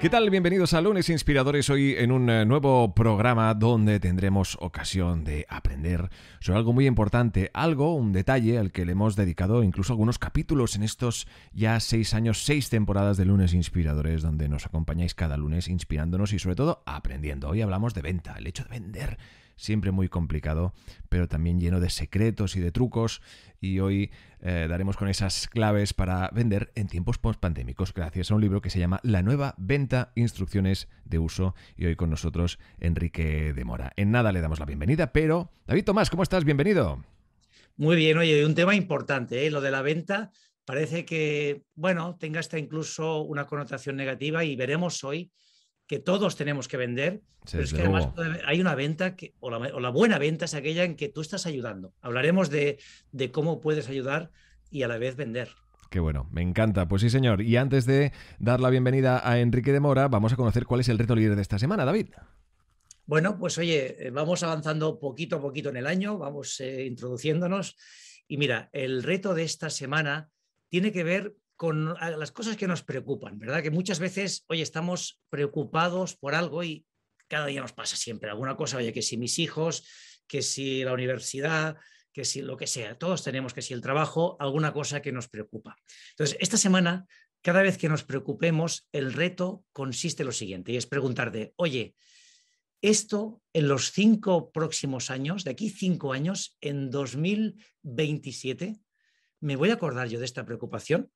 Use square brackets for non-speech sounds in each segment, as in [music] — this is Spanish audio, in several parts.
¿Qué tal? Bienvenidos a Lunes Inspiradores, hoy en un eh, nuevo programa donde tendremos ocasión de aprender sobre algo muy importante, algo, un detalle al que le hemos dedicado incluso algunos capítulos en estos ya seis años, seis temporadas de Lunes Inspiradores, donde nos acompañáis cada lunes inspirándonos y sobre todo aprendiendo. Hoy hablamos de venta, el hecho de vender siempre muy complicado, pero también lleno de secretos y de trucos. Y hoy eh, daremos con esas claves para vender en tiempos postpandémicos, gracias a un libro que se llama La nueva venta, instrucciones de uso. Y hoy con nosotros Enrique de Mora. En nada le damos la bienvenida, pero David Tomás, ¿cómo estás? Bienvenido. Muy bien, oye, un tema importante, ¿eh? lo de la venta. Parece que, bueno, tenga hasta incluso una connotación negativa y veremos hoy que todos tenemos que vender, pero es que además hay una venta, que, o la, buena venta es aquella en que tú estás ayudando. Hablaremos de, cómo puedes ayudar y a la vez vender. Qué bueno, me encanta. Pues sí, señor. Y antes de dar la bienvenida a Enrique de Mora, vamos a conocer cuál es el reto líder de esta semana, David. Bueno, pues oye, eh, vamos avanzando poquito a poquito en el año, vamos eh, introduciéndonos. Y mira, el reto de esta semana tiene que ver con las cosas que nos preocupan, ¿verdad? Que muchas veces, oye, estamos preocupados por algo y cada día nos pasa siempre alguna cosa, oye, que si mis hijos, que si la universidad, que si lo que sea, todos tenemos que si el trabajo, alguna cosa que nos preocupa. Entonces, esta semana, cada vez que nos preocupemos, el reto consiste en lo siguiente, y es preguntarte, oye, esto en los cinco próximos años, de aquí cinco años, en 2027, ¿me voy a acordar yo de esta preocupación?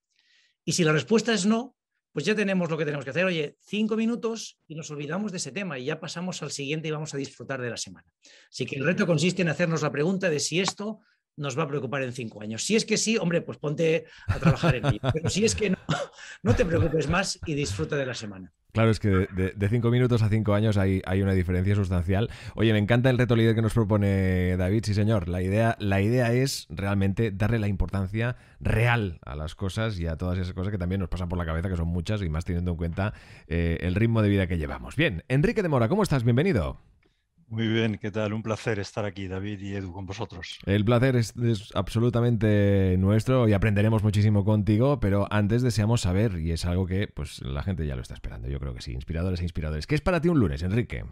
Y si la respuesta es no, pues ya tenemos lo que tenemos que hacer. Oye, cinco minutos y nos olvidamos de ese tema y ya pasamos al siguiente y vamos a disfrutar de la semana. Así que el reto consiste en hacernos la pregunta de si esto nos va a preocupar en cinco años. Si es que sí, hombre, pues ponte a trabajar en ello. Pero si es que no te preocupes más y disfruta de la semana. Claro, es que de, cinco minutos a cinco años hay, una diferencia sustancial. Oye, me encanta el reto líder que nos propone David, sí señor. La idea, la idea es realmente darle la importancia real a las cosas y a todas esas cosas que también nos pasan por la cabeza, que son muchas, y más teniendo en cuenta eh, el ritmo de vida que llevamos. Bien, Enrique de Mora, ¿cómo estás? Bienvenido. Muy bien, ¿qué tal? Un placer estar aquí, David y Edu, con vosotros. El placer es, absolutamente nuestro y aprenderemos muchísimo contigo, pero antes deseamos saber, y es algo que pues, la gente ya lo está esperando, yo creo que sí, inspiradores e inspiradores, ¿qué es para ti un lunes, Enrique?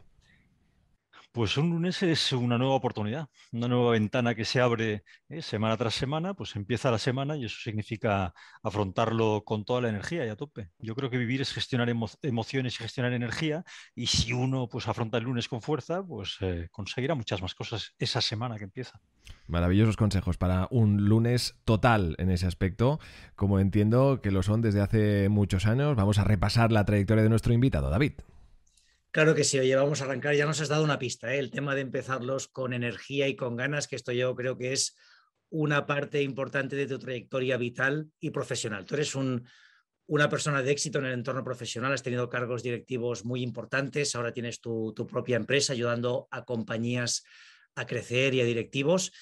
Pues un lunes es una nueva oportunidad, una nueva ventana que se abre ¿eh? semana tras semana, pues empieza la semana y eso significa afrontarlo con toda la energía y a tope. Yo creo que vivir es gestionar emociones y gestionar energía y si uno pues afronta el lunes con fuerza, pues eh, conseguirá muchas más cosas esa semana que empieza. Maravillosos consejos para un lunes total en ese aspecto, como entiendo que lo son desde hace muchos años. Vamos a repasar la trayectoria de nuestro invitado, David. Claro que sí, oye, vamos a arrancar. Ya nos has dado una pista, ¿eh? el tema de empezarlos con energía y con ganas, que esto yo creo que es una parte importante de tu trayectoria vital y profesional. Tú eres una persona de éxito en el entorno profesional, has tenido cargos directivos muy importantes, ahora tienes tu, tu propia empresa ayudando a compañías a crecer y a directivos.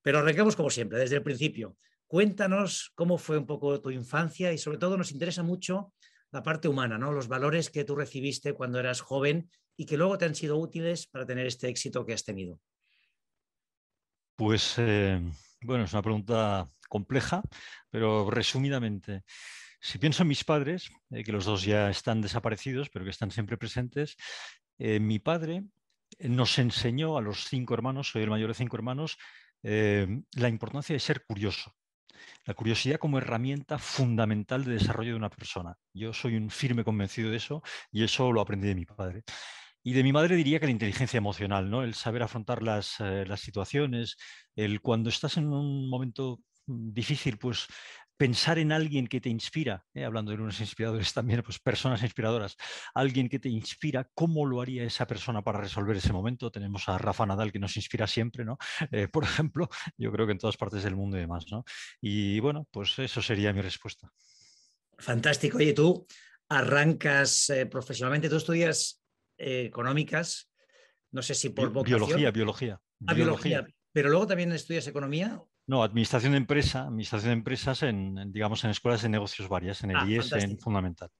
Pero arrancamos como siempre, desde el principio. Cuéntanos cómo fue un poco tu infancia y sobre todo nos interesa mucho la parte humana, ¿no? los valores que tú recibiste cuando eras joven y que luego te han sido útiles para tener este éxito que has tenido. Pues eh, bueno, es una pregunta compleja, pero resumidamente, si pienso en mis padres, eh, que los dos ya están desaparecidos, pero que están siempre presentes, eh, mi padre nos enseñó a los cinco hermanos, soy el mayor de cinco hermanos, la importancia de ser curioso. La curiosidad como herramienta fundamental de desarrollo de una persona. Yo soy un firme convencido de eso y eso lo aprendí de mi padre. Y de mi madre diría que la inteligencia emocional, ¿no? el saber afrontar las, eh, las situaciones, el cuando estás en un momento mm, difícil, pues pensar en alguien que te inspira, eh, hablando de unos inspiradores también, pues personas inspiradoras, alguien que te inspira, ¿cómo lo haría esa persona para resolver ese momento? Tenemos a Rafa Nadal que nos inspira siempre, ¿no? [laughs] Eh, por ejemplo, yo creo que en todas partes del mundo y demás, ¿no? Y bueno, pues eso sería mi respuesta. Fantástico. Oye, tú arrancas eh, profesionalmente, tú estudias económicas, no sé si por vocación. Biología, biología. Ah, biología. biología. Pero luego también estudias economía no, administración de empresa, administración de empresas en, digamos, en escuelas de negocios varias, en el ah, IES, en fundamental.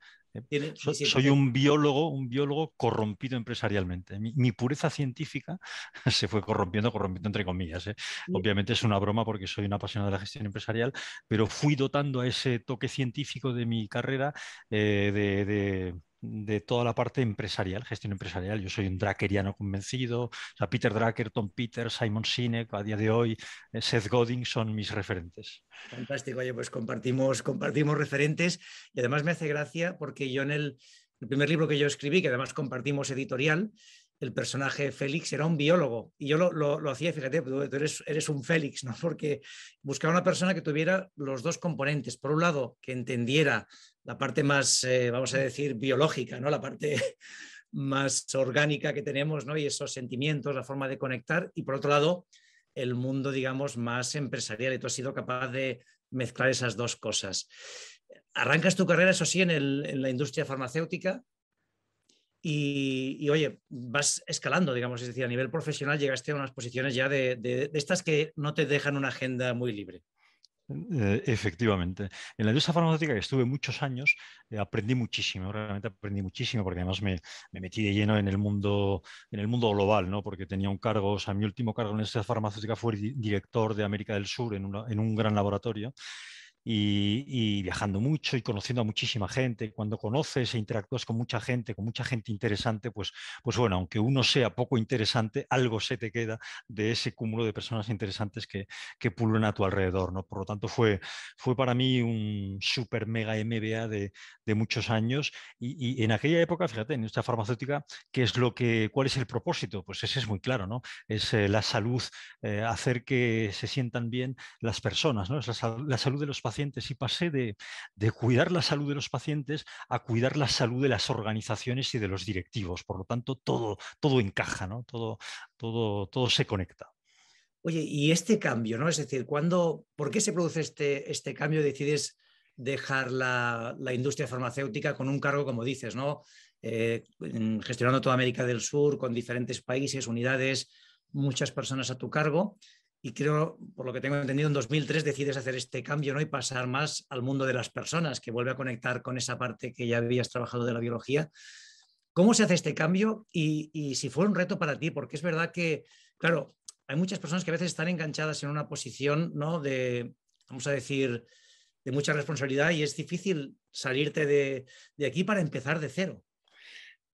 Eh, soy un biólogo, un biólogo corrompido empresarialmente. Mi, pureza científica [laughs] se fue corrompiendo, corrompiendo entre comillas. ¿eh? Obviamente es una broma porque soy una apasionado de la gestión empresarial, pero fui dotando a ese toque científico de mi carrera eh, de, de toda la parte empresarial, gestión empresarial. Yo soy un Drakeriano convencido. Peter Dracker, Tom Peter, Simon Sinek, a día de hoy, eh, Seth Godin son mis referentes. Fantástico, oye, pues compartimos, compartimos referentes y además me hace gracia porque yo en el, primer libro que yo escribí, que además compartimos editorial, el personaje Félix era un biólogo. Y yo lo, hacía, fíjate, eres, eres, un Félix, ¿no? [laughs] Porque buscaba una persona que tuviera los dos componentes. Por un lado, que entendiera la parte más, eh, vamos a decir, biológica, ¿no? la parte [laughs] más orgánica que tenemos ¿no? y esos sentimientos, la forma de conectar. Y por otro lado, el mundo, digamos, más empresarial. Y tú has sido capaz de mezclar esas dos cosas. Arrancas tu carrera, eso sí, en, la industria farmacéutica. Y, oye, vas escalando, digamos, es decir, a nivel profesional llegaste a unas posiciones ya de estas que no te dejan una agenda muy libre. Eh, efectivamente. En la industria farmacéutica que estuve muchos años, eh, aprendí muchísimo, realmente aprendí muchísimo, porque además me, metí de lleno en el mundo, en el mundo global, ¿no? Porque tenía un cargo, o sea, mi último cargo en la industria farmacéutica fue director de América del Sur en, en un gran laboratorio y, viajando mucho y conociendo a muchísima gente. Cuando conoces e interactúas con mucha gente, con mucha gente interesante, pues, pues bueno, aunque uno sea poco interesante, algo se te queda de ese cúmulo de personas interesantes que, que a tu alrededor. ¿no? Por lo tanto, fue, fue para mí un super mega MBA de, de muchos años. Y, en aquella época, fíjate, en esta farmacéutica, es lo que, ¿cuál es el propósito? Pues ese es muy claro, ¿no? Es eh, la salud, eh, hacer que se sientan bien las personas, Es la salud de los pacientes y pasé de, cuidar la salud de los pacientes a cuidar la salud de las organizaciones y de los directivos. Por lo tanto, todo, todo encaja, todo, todo, todo se conecta. Oye, y este cambio, ¿no? Es decir, ¿por qué se produce este, este cambio? Decides dejar la, industria farmacéutica con un cargo, como dices, ¿no? Eh, gestionando toda América del Sur, con diferentes países, unidades, muchas personas a tu cargo y creo, por lo que tengo entendido, en 2003 decides hacer este cambio ¿no? y pasar más al mundo de las personas, que vuelve a conectar con esa parte que ya habías trabajado de la biología. ¿Cómo se hace este cambio y, si fue un reto para ti? Porque es verdad que, claro, hay muchas personas que a veces están enganchadas en una posición ¿no? de, vamos a decir, de mucha responsabilidad y es difícil salirte de aquí para empezar de cero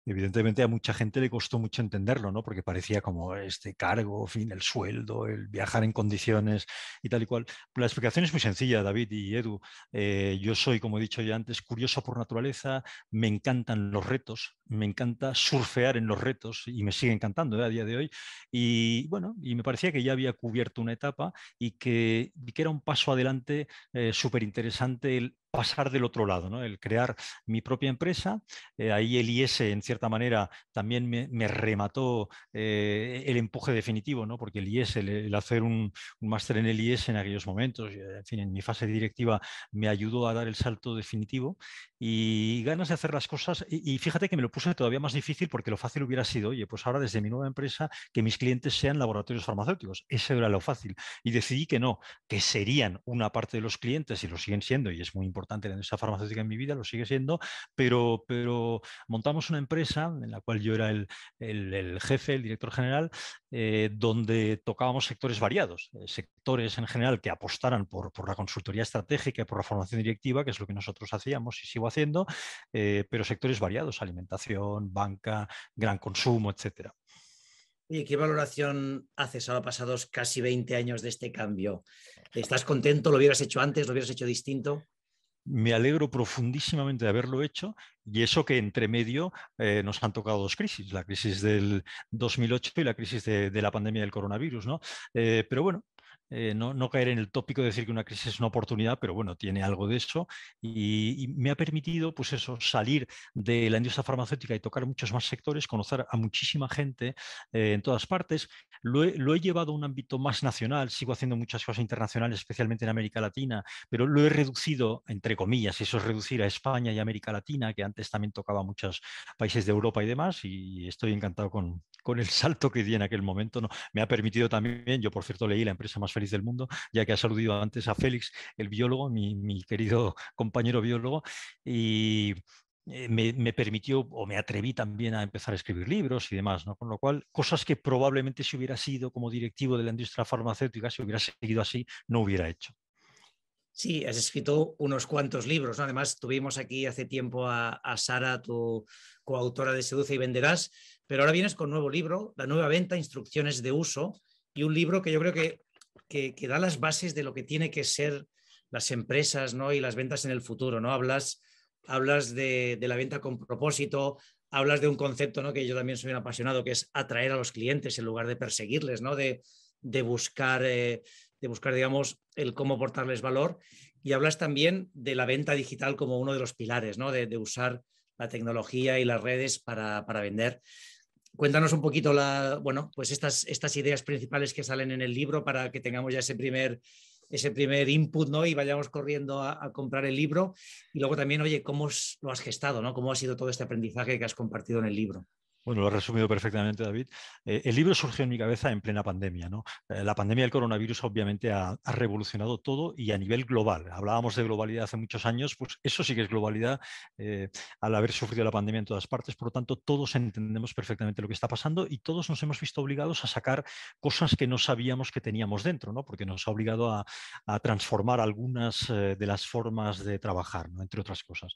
evidentemente a mucha gente le costó mucho entenderlo, ¿no? Porque parecía como este cargo, fin, el sueldo, el viajar en condiciones y tal y cual. La explicación es muy sencilla, David y Edu. Eh, yo soy, como he dicho ya antes, curioso por naturaleza, me encantan los retos, me encanta surfear en los retos y me sigue encantando ¿eh? a día de hoy. Y bueno, y me parecía que ya había cubierto una etapa y que, era un paso adelante eh, súper interesante el pasar del otro lado, el crear mi propia empresa. Eh, ahí el IS, en cierta manera, también me, remató eh, el empuje definitivo, ¿no? porque el IS, el, hacer un, máster en el IS en aquellos momentos, en fin, en mi fase directiva, me ayudó a dar el salto definitivo y ganas de hacer las cosas. Y, fíjate que me lo puse todavía más difícil porque lo fácil hubiera sido, oye, pues ahora desde mi nueva empresa que mis clientes sean laboratorios farmacéuticos. Ese era lo fácil. Y decidí que no, que serían una parte de los clientes y lo siguen siendo, y es muy importante la industria farmacéutica en mi vida, lo sigue siendo, pero, pero montamos una empresa en la cual yo era el jefe, el director general, eh, donde tocábamos sectores variados, eh, sectores en general que apostaran por, la consultoría estratégica y por la formación directiva, que es lo que nosotros hacíamos y sigo haciendo, eh, pero sectores variados, alimentación, banca, gran consumo, etc. ¿Y qué valoración haces ahora pasados casi 20 años de este cambio? ¿Estás contento? ¿Lo hubieras hecho antes? ¿Lo hubieras hecho distinto? me alegro profundísimamente de haberlo hecho y eso que entre medio eh, nos han tocado dos crisis, la crisis del 2008 y la crisis de, la pandemia del coronavirus. ¿no? Eh, pero bueno, eh, no, caer en el tópico de decir que una crisis es una oportunidad, pero bueno, tiene algo de eso y, me ha permitido, pues eso, salir de la industria farmacéutica y tocar muchos más sectores, conocer a muchísima gente eh, en todas partes. Lo he, llevado a un ámbito más nacional, sigo haciendo muchas cosas internacionales, especialmente en América Latina, pero lo he reducido, entre comillas, eso es reducir a España y América Latina, que antes también tocaba a muchos países de Europa y demás, y estoy encantado con, con el [laughs] salto que di en aquel momento. ¿no? Me ha permitido también, yo por cierto leí la empresa más feliz del mundo, ya que ha saludado antes a Félix, el biólogo, mi, querido [laughs] compañero biólogo, y eh, me, permitió o me atreví también a empezar a escribir libros y demás, ¿no? Con lo cual, cosas que probablemente si hubiera sido como directivo de la industria farmacéutica, si hubiera seguido así, no hubiera hecho. Sí, has escrito unos cuantos libros. Además, tuvimos aquí hace tiempo a, a, Sara, tu coautora de Seduce y Venderás, pero ahora vienes con nuevo libro, La nueva venta, instrucciones de uso, y un libro que yo creo que que, da las bases de lo que tiene que ser las empresas ¿no? y las ventas en el futuro. ¿no? Hablas, hablas de, la venta con propósito, hablas de un concepto ¿no? que yo también soy un apasionado, que es atraer a los clientes en lugar de perseguirles, ¿no? de, buscar, eh, de buscar digamos, el cómo aportarles valor. Y hablas también de la venta digital como uno de los pilares, ¿no? de, de usar la tecnología y las redes para, para vender. Cuéntanos un poquito la, bueno, pues estas, estas ideas principales que salen en el libro para que tengamos ya ese primer, ese primer input ¿no? y vayamos corriendo a, comprar el libro. Y luego también, oye, ¿cómo lo has gestado? ¿no? ¿Cómo ha sido todo este aprendizaje que has compartido en el libro? Bueno, lo ha resumido perfectamente David. Eh, el libro surgió en mi cabeza en plena pandemia. Eh, la pandemia del coronavirus obviamente ha, revolucionado todo y a nivel global. Hablábamos de globalidad hace muchos años, pues eso sí que es globalidad eh, al haber sufrido la pandemia en todas partes. Por lo tanto, todos entendemos perfectamente lo que está pasando y todos nos hemos visto obligados a sacar cosas que no sabíamos que teníamos dentro, ¿no? porque nos ha obligado a, transformar algunas de las formas de trabajar, entre otras cosas.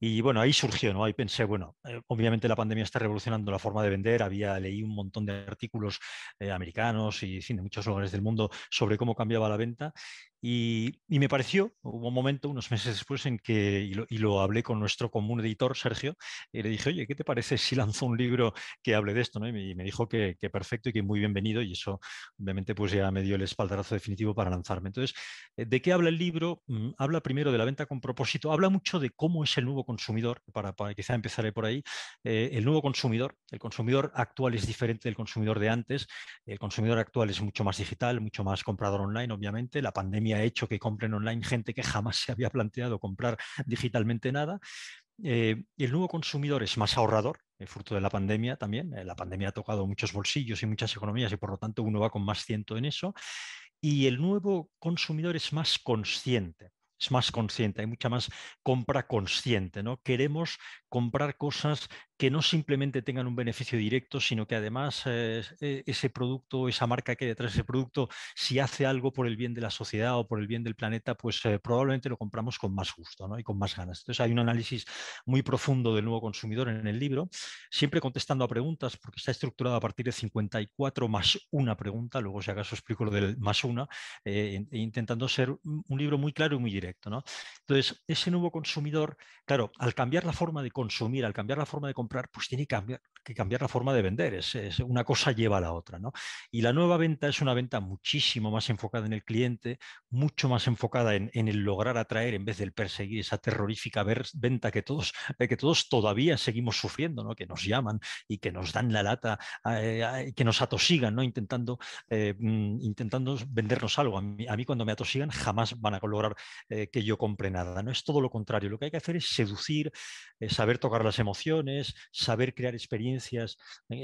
Y bueno, ahí surgió, ¿no? ahí pensé, bueno, obviamente la pandemia está revolucionando la forma de vender. Había leído un montón de artículos eh, americanos y de muchos lugares del mundo sobre cómo cambiaba la venta. Y, me pareció, hubo un momento, unos [laughs] meses después, en que, y lo, hablé con nuestro común editor, Sergio, y le dije, oye, ¿qué te parece si [laughs] lanzo un libro que hable de esto? Y, me, dijo que, perfecto y que muy bienvenido, y eso obviamente pues ya me dio el espaldarazo definitivo para lanzarme. Entonces, eh, ¿de qué habla el libro? Mm, habla primero de la venta con propósito, habla mucho de cómo es el nuevo consumidor, para, quizá empezaré por ahí, eh, el nuevo consumidor, el consumidor actual es diferente del consumidor de antes, el consumidor actual es mucho más digital, mucho más comprador online, obviamente, la pandemia ha hecho que compren online gente que jamás se había planteado comprar digitalmente nada. Eh, el nuevo consumidor es más ahorrador, el eh, fruto de la pandemia también. Eh, la pandemia ha tocado muchos bolsillos y muchas economías y por lo tanto uno va con más ciento en eso. Y el nuevo consumidor es más consciente es más consciente, hay mucha más compra consciente, ¿no? Queremos comprar cosas que no simplemente tengan un beneficio directo, sino que además eh, e, ese producto, esa marca que hay detrás de ese producto, si hace algo por el bien de la sociedad o por el bien del planeta, pues eh, probablemente lo compramos con más gusto ¿no? y con más ganas. Entonces hay un análisis muy profundo del nuevo consumidor en el libro, siempre contestando a preguntas, porque está estructurado a partir de 54 más una pregunta, luego si acaso explico lo del más una, eh, e intentando ser un libro muy claro y muy directo. Entonces, ese nuevo consumidor, claro, al cambiar la forma de consumir, al cambiar la forma de comprar, pues tiene que cambiar cambiar la forma de vender. Es, una cosa lleva a la otra. Y la nueva venta es una venta muchísimo más enfocada en el cliente, mucho más enfocada en, el lograr atraer en vez del perseguir esa terrorífica venta que todos, eh, que todos todavía seguimos sufriendo, que nos llaman y que nos dan la lata, eh, que nos atosigan, ¿no? intentando, eh, mm, intentando vendernos algo. A mí, cuando me atosigan jamás van a lograr que yo compre nada. ¿no? Es todo lo contrario. Lo que hay que hacer es seducir, saber tocar las emociones, saber crear experiencias eh,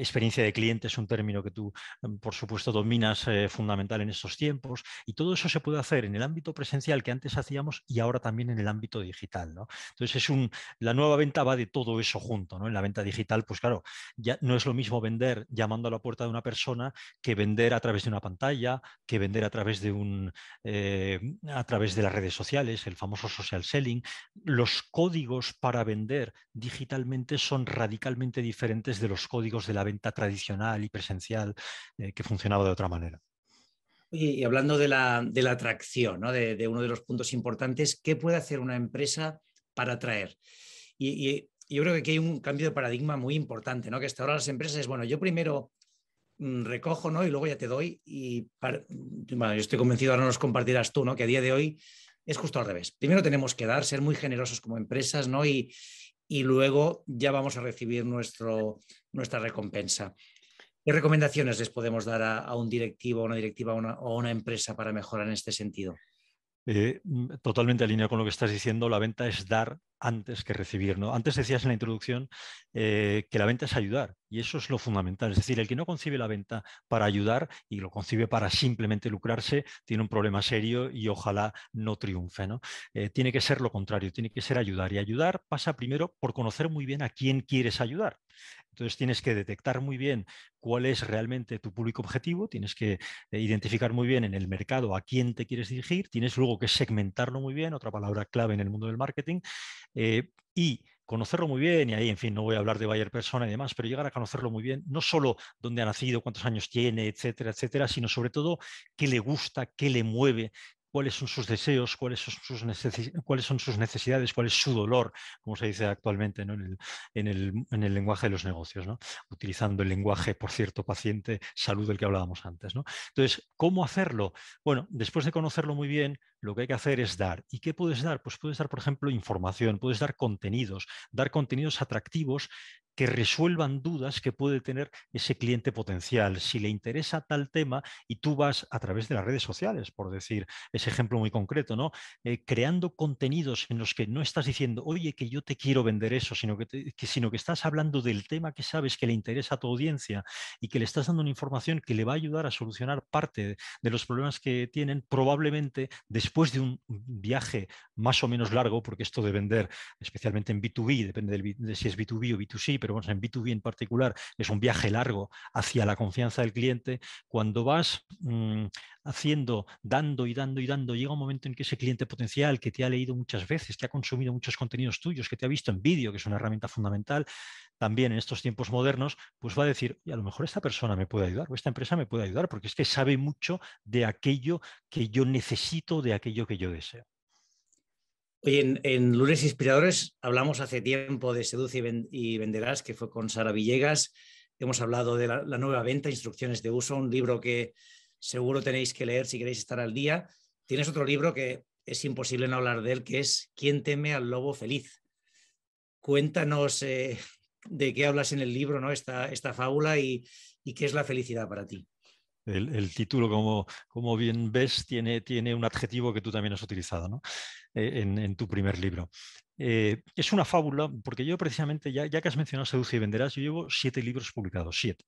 experiencia de cliente es un término que tú, mm, por supuesto, dominas eh, fundamental en estos tiempos. Y todo eso se puede hacer en el ámbito presencial que antes hacíamos y ahora también en el ámbito digital. Entonces, es un, la nueva venta va de todo eso junto. En la venta digital, pues claro, ya no es lo mismo vender llamando a la puerta de una persona que vender a través de una pantalla, que vender a través de un eh, a través de las redes sociales, el famoso social selling. Los códigos para vender digitalmente son radicalmente diferentes de los códigos de la venta tradicional y presencial eh, que funcionaba de otra manera. y hablando de la, atracción, de, uno de los puntos importantes, ¿qué puede hacer una empresa para atraer? Y, yo creo que aquí hay un cambio de paradigma muy importante, ¿no? que hasta ahora las empresas es, bueno, yo primero mm, recojo, ¿no? Y luego ya te doy. Y bueno, yo estoy convencido, ahora nos compartirás tú, ¿no? Que a día de hoy es justo al revés. Primero tenemos que dar, ser muy generosos como empresas, ¿no? Y, y luego ya vamos a recibir nuestra recompensa. ¿Qué recomendaciones les podemos dar a, un directivo, a una directiva o a una empresa para mejorar en este sentido? Eh, mm, totalmente alineado con lo que estás diciendo, la venta es dar antes que recibir. ¿no? Antes decías en la introducción eh, que la venta es ayudar y eso es lo fundamental. Es decir, el que no concibe la venta para ayudar y lo concibe para simplemente lucrarse, tiene un problema serio y ojalá no triunfe. ¿no? Eh, tiene que ser lo contrario, tiene que ser ayudar. Y ayudar pasa primero por conocer muy bien a quién quieres ayudar. Entonces tienes que detectar muy bien cuál es realmente tu público objetivo, tienes que eh, identificar muy bien en el mercado a quién te quieres dirigir, tienes luego que segmentarlo muy bien, otra palabra clave en el mundo del marketing, eh, y conocerlo muy bien, y ahí, en fin, no voy a hablar de Bayer persona y demás, pero llegar a conocerlo muy bien, no solo dónde ha nacido, cuántos años tiene, etcétera, etcétera, sino sobre todo qué le gusta, qué le mueve, cuáles son sus deseos, cuáles son sus, cuáles son sus necesidades, cuál es su dolor, como se dice actualmente en, el, lenguaje de los negocios, utilizando el lenguaje, por cierto, paciente, salud del que hablábamos antes. ¿no? Entonces, ¿cómo hacerlo? Bueno, después de conocerlo muy bien, lo que hay que hacer es dar. ¿Y qué puedes dar? Pues puedes dar, por ejemplo, información, puedes dar contenidos, dar contenidos atractivos que resuelvan dudas que puede tener ese cliente potencial. Si le interesa tal tema y tú vas a través de las redes sociales, por decir ese ejemplo muy concreto, ¿no? Eh, creando contenidos en los que no estás diciendo, oye, que yo te quiero vender eso, sino que, sino que estás hablando del tema que sabes que le interesa a tu audiencia y que le estás dando una información que le va a ayudar a solucionar parte de los problemas que tienen, probablemente después de un viaje más o menos largo, porque esto de vender, especialmente en B2B, depende de si es B2B o B2C, pero bueno, en B2B en particular es un viaje largo hacia la confianza del cliente, cuando vas mm, haciendo, dando y dando y dando, llega un momento en que ese cliente potencial que te ha leído muchas veces, que ha consumido muchos contenidos tuyos, que te ha visto en vídeo, que es una herramienta fundamental, también en estos tiempos modernos, pues va a decir, a lo mejor esta persona me puede ayudar o esta empresa me puede ayudar, porque es que sabe mucho de aquello que yo necesito, de aquello que yo deseo. Oye, en, Lunes Inspiradores hablamos hace tiempo de Seduce y, Venderás, que fue con Sara Villegas. Hemos hablado de la, nueva venta, Instrucciones de Uso, un libro que seguro tenéis que leer si queréis estar al día. Tienes otro libro que es imposible no hablar de él, que es ¿Quién teme al lobo feliz? Cuéntanos eh, de qué hablas en el libro, ¿no? esta, esta fábula y, qué es la felicidad para ti. El, título, como, como, bien ves, tiene, tiene un adjetivo que tú también has utilizado. ¿no? Eh, en, tu primer libro. Eh, es una fábula, porque yo precisamente, ya, ya que has mencionado Seduce y Venderás, yo llevo siete libros publicados, siete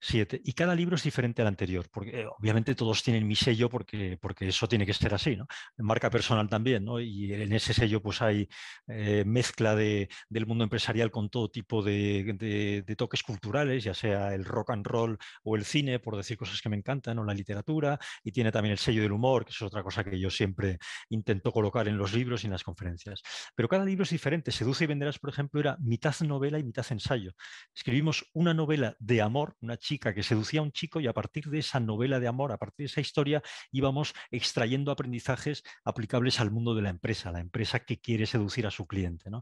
siete. Y cada libro es diferente al anterior, porque eh, obviamente todos tienen mi sello porque, porque eso tiene que ser así, ¿no? Marca personal también, ¿no? Y en ese sello pues hay eh, mezcla del mundo empresarial con todo tipo de, toques culturales, ya sea el rock and roll o el cine, por decir cosas que me encantan, o la literatura, y tiene también el sello del humor, que es otra cosa que yo siempre intento colocar en los libros y en las conferencias. Pero cada libro es diferente. Seduce y venderás, por ejemplo, era mitad novela y mitad ensayo. Escribimos una novela de amor, una chica chica que seducía a un chico y a partir de esa novela de amor, a partir de esa historia, íbamos extrayendo aprendizajes aplicables al mundo de la empresa, la empresa que quiere seducir a su cliente. ¿no?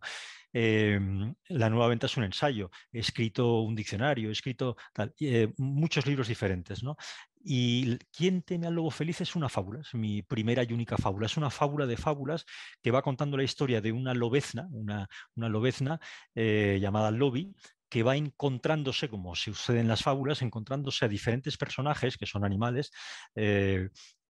Em, la nueva venta es un ensayo, he escrito un diccionario, he escrito eh, muchos libros diferentes. ¿no? Y ¿Quién teme al lobo feliz? es una fábula, es mi primera y única fábula. Es una fábula de fábulas que va contando la historia de una lobezna, una, lobezna eh, llamada Lobby, que va encontrándose, como sucede en las fábulas, encontrándose a diferentes personajes, que son animales, eh,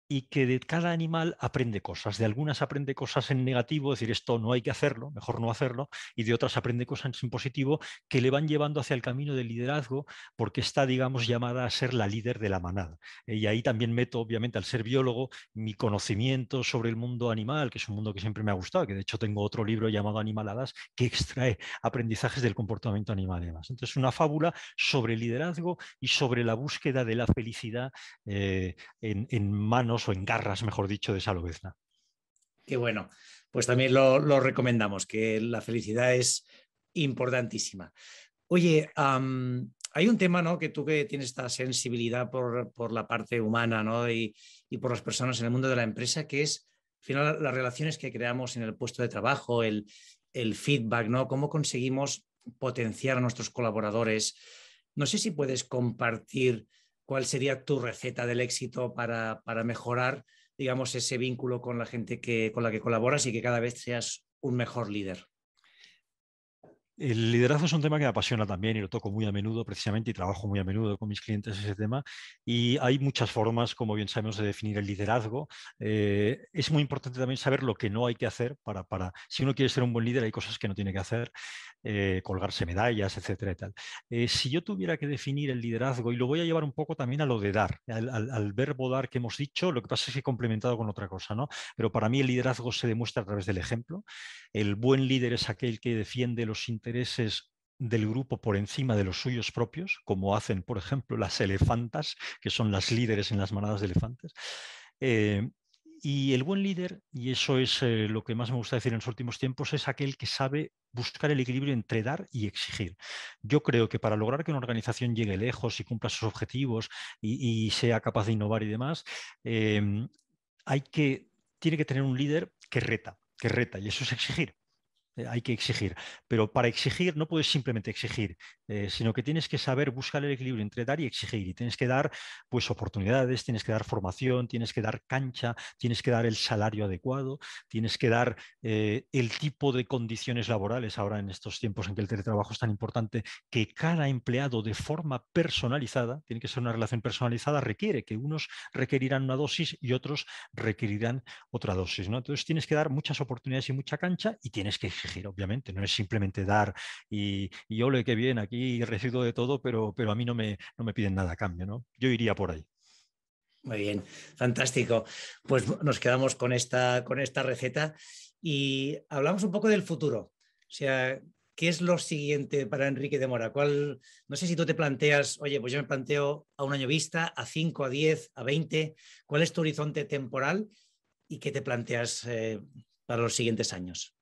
y que de cada animal aprende cosas. De algunas aprende cosas en negativo, es decir, esto no hay que hacerlo, mejor no hacerlo, y de otras aprende cosas en positivo que le van llevando hacia el camino del liderazgo porque está, digamos, llamada a ser la líder de la manada. Eh, y ahí también meto, obviamente, al ser biólogo, mi conocimiento sobre el mundo animal, que es un mundo que siempre me ha gustado, que de hecho tengo otro libro llamado Animaladas, que extrae aprendizajes del comportamiento animal y demás. Entonces, una fábula sobre liderazgo y sobre la búsqueda de la felicidad eh, en manos o en garras, mejor dicho, de Salovezna. Qué bueno. Pues también lo, recomendamos, que la felicidad es importantísima. Oye, hay un tema ¿no? que tú que tienes esta sensibilidad por, la parte humana ¿no? y, por las personas en el mundo de la empresa, que es al final las relaciones que creamos en el puesto de trabajo, el, el feedback, ¿no? cómo conseguimos potenciar a nuestros colaboradores. No sé si puedes compartir ¿Cuál sería tu receta del éxito para, mejorar, digamos, ese vínculo con la gente que, con la que colaboras y que cada vez seas un mejor líder? El liderazgo es un tema que me apasiona también y lo toco muy a menudo precisamente y trabajo muy a menudo con mis clientes ese tema. Y hay muchas formas, como bien sabemos, de definir el liderazgo. Eh, es muy importante también saber lo que no hay que hacer para, para, si uno quiere ser un buen líder, hay cosas que no tiene que hacer, eh, colgarse medallas, etcétera y tal. Eh, si yo tuviera que definir el liderazgo, y lo voy a llevar un poco también a lo de dar, al, al verbo dar que hemos dicho, lo que pasa es que he complementado con otra cosa, ¿no? Pero para mí el liderazgo se demuestra a través del ejemplo. El buen líder es aquel que defiende los intereses intereses del grupo por encima de los suyos propios, como hacen, por ejemplo, las elefantas, que son las líderes en las manadas de elefantes. Eh, y el buen líder, y eso es eh, lo que más me gusta decir en los últimos tiempos, es aquel que sabe buscar el equilibrio entre dar y exigir. Yo creo que para lograr que una organización llegue lejos y cumpla sus objetivos y, sea capaz de innovar y demás, eh, hay que, tiene que tener un líder que reta, que reta, y eso es exigir. Eh, hay que exigir. Pero para exigir no puedes simplemente exigir, eh, sino que tienes que saber buscar el equilibrio entre dar y exigir. Y tienes que dar pues, oportunidades, tienes que dar formación, tienes que dar cancha, tienes que dar el salario adecuado, tienes que dar eh, el tipo de condiciones laborales ahora en estos tiempos en que el teletrabajo es tan importante, que cada empleado de forma personalizada, tiene que ser una relación personalizada, requiere que unos requerirán una dosis y otros requerirán otra dosis. ¿no? Entonces tienes que dar muchas oportunidades y mucha cancha y tienes que exigir obviamente. No es simplemente dar y, yo ole, que bien, aquí recibo de todo, pero, pero a mí no me, no me piden nada a cambio. ¿no? Yo iría por ahí. Muy bien, fantástico. Pues nos quedamos con esta, con esta receta y hablamos un poco del futuro. O sea, ¿qué es lo siguiente para Enrique de Mora? ¿Cuál, no sé si tú te planteas, oye, pues yo me planteo a un año vista, a 5, a 10, a 20, ¿cuál es tu horizonte temporal y qué te planteas eh, para los siguientes años?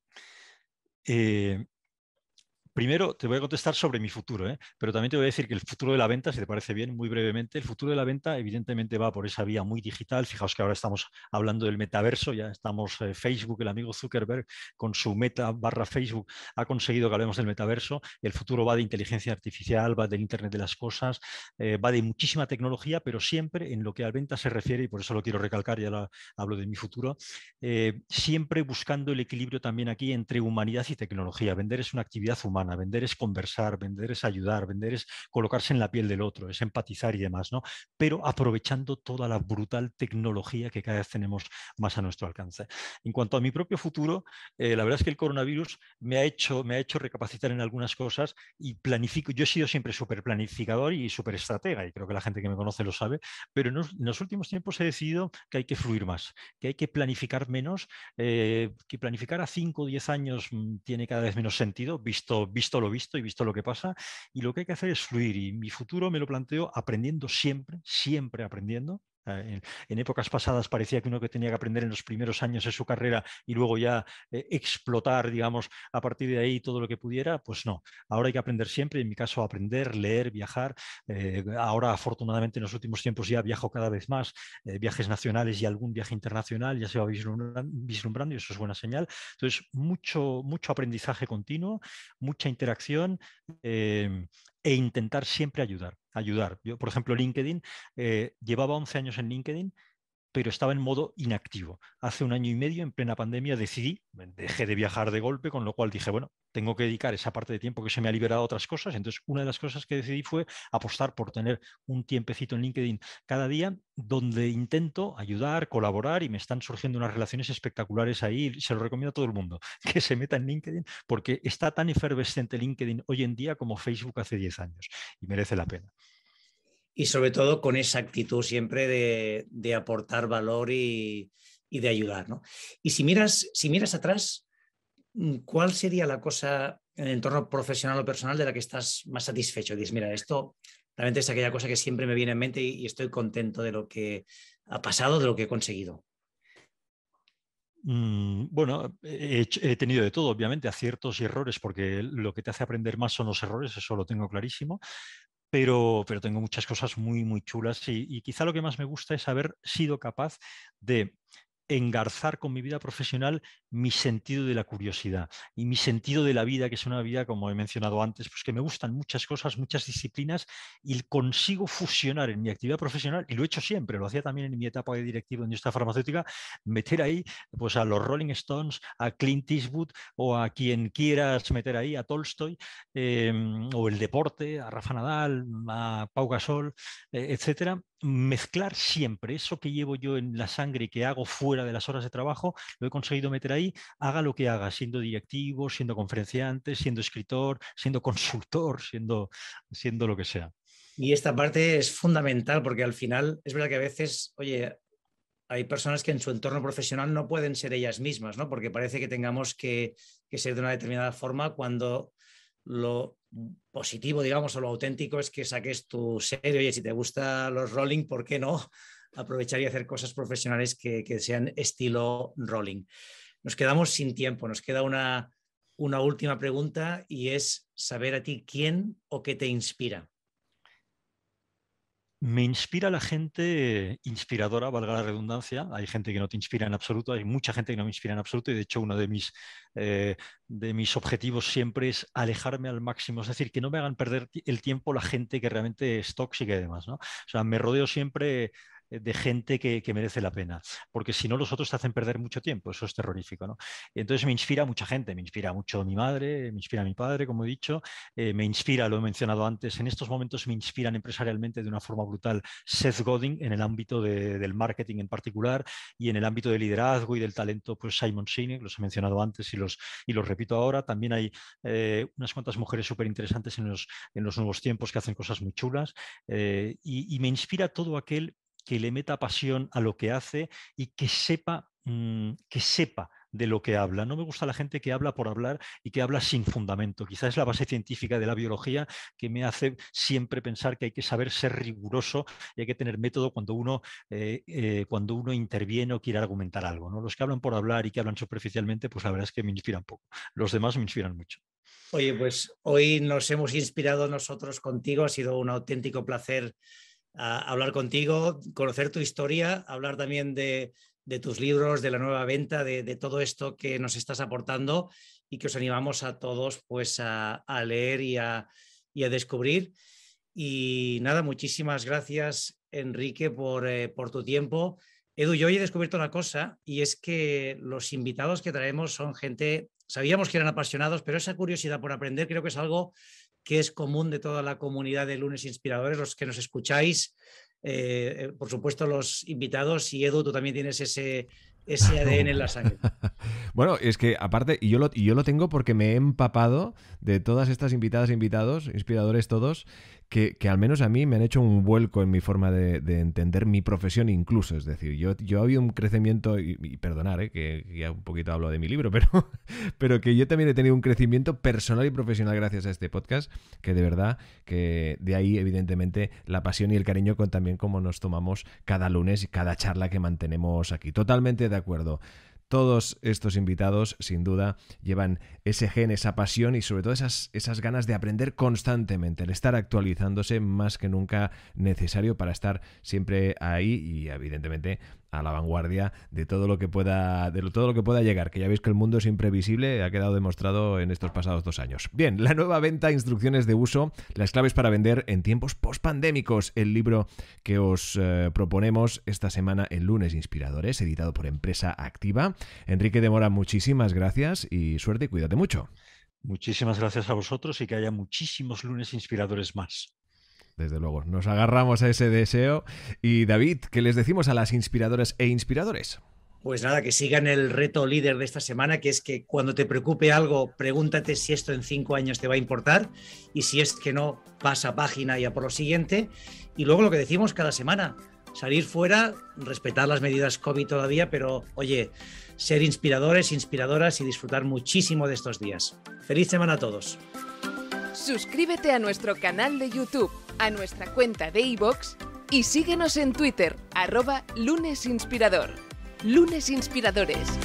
eh, primero te voy a contestar sobre mi futuro, ¿eh? pero también te voy a decir que el futuro de la venta, si te parece bien, muy brevemente, el futuro de la venta evidentemente va por esa vía muy digital. Fijaos que ahora estamos hablando del metaverso, ya estamos eh, Facebook, el amigo Zuckerberg con su meta barra Facebook ha conseguido que hablemos del metaverso. El futuro va de inteligencia artificial, va del Internet de las Cosas, eh, va de muchísima tecnología, pero siempre en lo que a venta se refiere, y por eso lo quiero recalcar, ya hablo de mi futuro, siempre buscando el equilibrio también aquí entre humanidad y tecnología. Vender es una actividad humana vender es conversar, vender es ayudar, vender es colocarse en la piel del otro, es empatizar y demás, ¿no? Pero aprovechando toda la brutal tecnología que cada vez tenemos más a nuestro alcance. En cuanto a mi propio futuro, eh, la verdad es que el coronavirus me ha hecho, me ha hecho recapacitar en algunas cosas y planifico, yo he sido siempre súper planificador y súper estratega, y creo que la gente que me conoce lo sabe, pero en los, últimos tiempos he decidido que hay que fluir más, que hay que planificar menos, eh, que planificar a 5 o 10 años mm, tiene cada vez menos sentido, visto visto lo visto y visto lo que pasa, y lo que hay que hacer es fluir. Y mi futuro me lo planteo aprendiendo siempre, siempre aprendiendo, Ah, en, épocas pasadas parecía que uno que tenía que aprender en los primeros años de su carrera y luego ya eh, explotar, digamos, a partir de ahí todo lo que pudiera, pues no. Ahora hay que aprender siempre, en mi caso aprender, leer, viajar. Eh, ahora afortunadamente en los últimos tiempos ya viajo cada vez más, eh, viajes nacionales y algún viaje internacional ya se va vislumbrando, y eso es buena señal. Entonces, mucho, mucho aprendizaje continuo, mucha interacción e intentar siempre ayudar. ayudar. Yo, por ejemplo, LinkedIn, eh, llevaba 11 años en LinkedIn pero estaba en modo inactivo. Hace un año y medio, en plena pandemia, decidí, dejé de viajar de golpe, con lo cual dije, bueno, tengo que dedicar esa parte de tiempo que se me ha liberado a otras cosas. Entonces, una de las cosas que decidí fue apostar por tener un tiempecito en LinkedIn cada día, donde intento ayudar, colaborar y me están surgiendo unas relaciones espectaculares ahí. Se lo recomiendo a todo el mundo [laughs] que se meta en LinkedIn, porque está tan efervescente LinkedIn hoy en día como Facebook hace 10 años y merece la pena y sobre todo con esa actitud siempre de, aportar valor y, de ayudar. Y si miras, si miras atrás, mm, ¿cuál sería la cosa en el entorno profesional o personal de la que estás más satisfecho? Dices, mira, esto realmente es aquella cosa que siempre me viene en mente y, estoy contento de lo que ha pasado, de lo que he conseguido. Mm, bueno, he, he, tenido de todo, obviamente, aciertos y errores, porque lo que te hace aprender más son los errores, eso lo tengo clarísimo, pero, tengo muchas cosas muy, muy chulas y, y quizá lo que más me gusta es haber sido capaz de engarzar con mi vida profesional mi sentido de la curiosidad y mi sentido de la vida, que es una vida, como he mencionado antes, pues que me gustan muchas cosas, muchas disciplinas y consigo fusionar en mi actividad profesional, y lo he hecho siempre, lo hacía también en mi etapa de directivo en industria farmacéutica, meter ahí pues a los Rolling Stones, a Clint Eastwood o a quien quieras meter ahí, a Tolstoy, em, o el deporte, a Rafa Nadal, a Pau Gasol, e, etcétera, mezclar siempre eso que llevo yo en la sangre y que hago fuera de las horas de trabajo, lo he conseguido meter ahí haga lo que haga, siendo directivo, siendo conferenciante, siendo escritor, siendo [laughs] consultor, siendo, lo que sea. Y esta parte es fundamental porque al final es verdad que a veces, oye, hay personas que en su entorno profesional no pueden ser ellas mismas, ¿no? Porque parece que tengamos que, ser de una determinada forma cuando lo positivo, digamos, o lo auténtico es que saques tu serio y si te gusta los rolling, ¿por qué no? [laughs] Aprovechar y hacer cosas profesionales que sean estilo rolling. Nos quedamos sin tiempo, nos queda una, última pregunta y es saber a ti quién o qué te inspira. Me inspira la gente inspiradora, valga la redundancia. Hay gente que no te inspira en absoluto, hay mucha gente que no me inspira en absoluto y de hecho uno de mis, eh, de mis objetivos siempre es alejarme al máximo, es decir, que no me hagan perder el tiempo la gente que realmente es tóxica y demás. ¿no? O sea, me rodeo siempre eh, de gente que, merece la pena, porque si no los otros te hacen perder mucho tiempo, eso es terrorífico. ¿no? Entonces me inspira mucha gente, me inspira mucho mi madre, me inspira mi padre, como he dicho, eh, me inspira, lo he mencionado antes, en estos momentos me inspiran empresarialmente de una forma brutal Seth Godin en el ámbito del marketing en particular y en el ámbito del liderazgo y del talento, pues Simon Sinek, los he mencionado antes y los, y los repito ahora, también hay eh, unas cuantas mujeres súper interesantes en los, en los nuevos tiempos que hacen cosas muy chulas y me inspira todo aquel que le meta pasión a lo que hace y que sepa, mm, que sepa de lo que habla. No me gusta la gente que habla por hablar y que habla sin fundamento. Quizás es la base científica de la biología que me hace siempre pensar que hay que saber ser riguroso y hay que tener método cuando uno, eh, eh, cuando uno interviene o quiere argumentar algo. ¿no? Los que hablan por hablar y que hablan superficialmente, pues la verdad es que me inspiran poco. Los demás me inspiran mucho. Oye, pues hoy nos hemos inspirado nosotros contigo. Ha sido un auténtico placer a hablar contigo, conocer tu historia, hablar también de, tus libros, de la nueva venta, de, todo esto que nos estás aportando y que os animamos a todos pues a, leer y a, descubrir. Y nada, muchísimas gracias Enrique por, eh, por tu tiempo. Edu, yo hoy he descubierto una cosa y es que los invitados que traemos son gente, sabíamos que eran apasionados, pero esa curiosidad por aprender creo que es algo que es común de toda la comunidad de lunes inspiradores, los que nos escucháis, eh, eh, por supuesto los invitados y Edu, tú también tienes ese, ese ADN [laughs] en la sangre. [laughs] bueno, es que aparte, y yo, lo, yo lo tengo porque me he empapado de todas estas invitadas, e invitados, inspiradores todos, que, al menos a mí me han hecho un vuelco en mi forma de, entender mi profesión incluso. Es decir, yo, yo había un crecimiento, y, perdonad, perdonar, eh, que ya un poquito hablo de mi libro, [laughs] pero, pero que yo también he tenido un crecimiento personal y profesional gracias a este podcast, que de verdad, que de ahí evidentemente la pasión y el cariño con también cómo nos tomamos cada lunes y cada charla que mantenemos aquí. Totalmente de acuerdo. Todos estos invitados, sin duda, llevan ese gen, esa pasión y sobre todo esas, esas ganas de aprender constantemente, el estar actualizándose más que nunca necesario para estar siempre ahí y evidentemente a la vanguardia de todo lo que pueda, de todo lo que pueda llegar, que ya veis que el mundo es imprevisible, ha quedado demostrado en estos pasados dos años. Bien, la nueva venta, instrucciones de uso, las claves para vender en tiempos post-pandémicos, el libro que os eh, proponemos esta semana en lunes inspiradores, editado por Empresa Activa. Enrique de Mora, muchísimas gracias y suerte y cuídate mucho. Muchísimas gracias a vosotros y que haya muchísimos lunes inspiradores más desde luego. Nos agarramos a ese deseo. Y David, ¿qué les decimos a las inspiradoras e inspiradores? Pues nada, que sigan el reto líder de esta semana, que es que cuando te preocupe algo, pregúntate si esto en cinco años te va a importar y si es que no, pasa página y a por lo siguiente. Y luego lo que decimos cada semana, salir fuera, respetar las medidas COVID todavía, pero oye, ser inspiradores, inspiradoras y disfrutar muchísimo de estos días. Feliz semana a todos. Suscríbete a nuestro canal de YouTube a nuestra cuenta de iVoox y síguenos en Twitter, arroba lunesinspirador. Lunes Inspiradores.